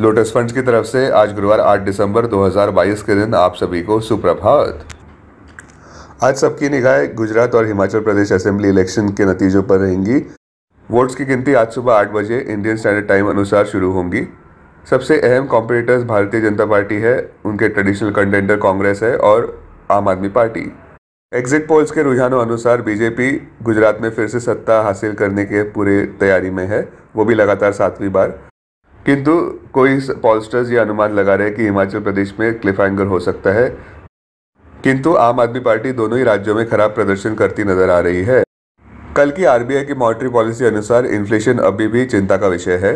lotus funds की तरफ से आज गुरुवार 8 दिसंबर 2022 के दिन आप सभी को सुप्रभात आज सबकी निगाह गुजरात और हिमाचल प्रदेश असेंबली इलेक्शन के नतीजों पर रहेंगी वोट्स की गिनती आज सुबह आठ बजे इंडियन स्टैंडर्ड टाइम अनुसार शुरू होंगी सबसे अहम कॉम्पिटिटर्स भारतीय जनता पार्टी है उनके ट्रेडिशनल कंटेंडर कांग्रेस है और आम आदमी पार्टी एग्जिट पोल्स के रुझानों अनुसार बीजेपी गुजरात में फिर से सत्ता हासिल करने के पूरे तैयारी में है वो भी लगातार सातवीं बार किंतु कोई पॉलस्टर्स ये अनुमान लगा रहे हैं कि हिमाचल प्रदेश में क्लिफ हैंगर हो सकता है किंतु आम आदमी पार्टी दोनों ही राज्यों में खराब प्रदर्शन करती नजर आ रही है कल की आरबीआई की मॉनिटरी पॉलिसी अनुसार इन्फ्लेशन अभी भी चिंता का विषय है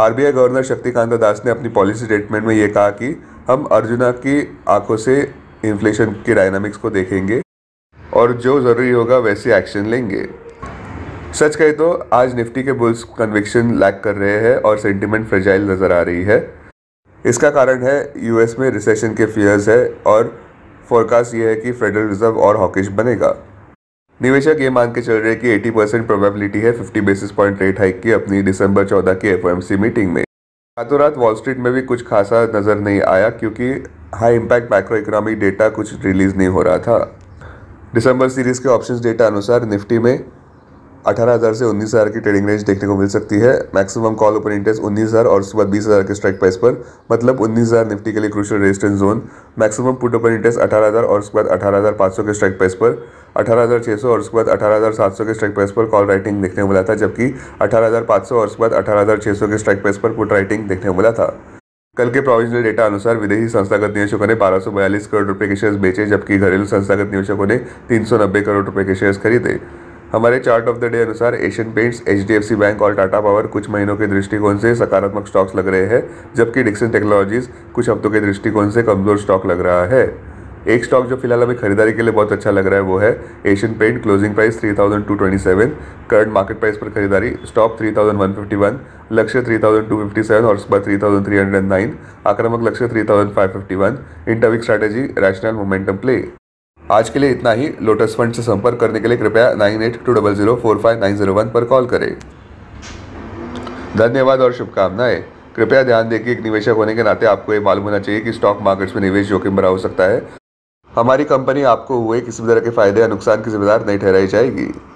आरबीआई गवर्नर शक्तिकांत दास ने अपनी पॉलिसी स्टेटमेंट में ये कहा कि हम अर्जुना की आंखों से इन्फ्लेशन की डायनामिक्स को देखेंगे और जो ज़रूरी होगा वैसे एक्शन लेंगे सच कहे तो आज निफ्टी के बुल्स कन्विक्शन लैक कर रहे हैं और सेंटिमेंट फ्रेजाइल नज़र आ रही है इसका कारण है यूएस में रिसेशन के फियर्स है और फोरकास्ट ये है कि फेडरल रिजर्व और हॉकिश बनेगा निवेशक ये मान के चल रहे हैं कि 80 परसेंट प्रोबेबिलिटी है 50 बेसिस पॉइंट रेट हाइक की अपनी दिसंबर 14 की एफ मीटिंग में रातों रात वॉल स्ट्रीट में भी कुछ खासा नज़र नहीं आया क्योंकि high impact micro economic data कुछ रिलीज़ नहीं हो रहा था दिसंबर सीरीज़ के ऑप्शंस डेटा अनुसार निफ्टी में 18,000 से 19,000 की ट्रेडिंग रेंज देखने को मिल सकती है मैक्सिमम कॉल ओपन इंटरेस्ट 19,000 और उसके बाद बीस के स्ट्राइक प्राइस पर मतलब 19,000 निफ्टी के लिए crucial resistance zone maximum put open interest 18,000 और उसके बाद 18,500 के स्ट्राइक प्राइस पर 18,600 और उसके बाद 18,700 के स्ट्राइक प्राइस पर कॉल राइटिंग देखने को मिला था जबकि 18,500 और उसके बाद 18,600 के स्ट्राइक प्राइस पर पुट राइटिंग देखने को मिला था कल के प्रोविजनल डेटा अनुसार विदेशी संस्थागत निवेशकों ने बारह करोड़ रुपए के शेयर्स बेचे जबकि घरेलू संस्थागत निवेशकों ने तीन करोड़ रुपए के शेयर्स खरीदे हमारे चार्ट ऑफ द डे अनुसार एशियन पेंट्स एच बैंक और टाटा पावर कुछ महीनों के दृष्टिकोण से सकारात्मक स्टॉक्स लग रहे हैं जबकि डिक्सन टेक्नोलॉजीज कुछ हफ्तों के दृष्टिकोण से कमजोर स्टॉक लग रहा है एक स्टॉक जो फिलहाल हमें खरीदारी के लिए बहुत अच्छा लग रहा है वो है Asian Paint closing price 3227 current market price पर खरीदारी स्टॉप 3151 लक्ष्य 3257 और स्पर 3309 आक्रामक लक्ष्य 3551 interweek strategy rational momentum play आज के लिए इतना ही लोटस फंड से संपर्क करने के लिए कृपया nine eight two double zero four five nine zero one पर कॉल करें धन्यवाद और शुभकामनाएं कृपया ध्यान दें कि एक निवेशक होने के नाते आपको ये मालूम होना चाहिए कि स्टॉक मार्केट्स में निवेश जोखिम भरा हो सकता है हमारी कंपनी आपको हुए किसी भी तरह के फायदे या नुकसान की जिम्मेदार नहीं ठहराई जाएगी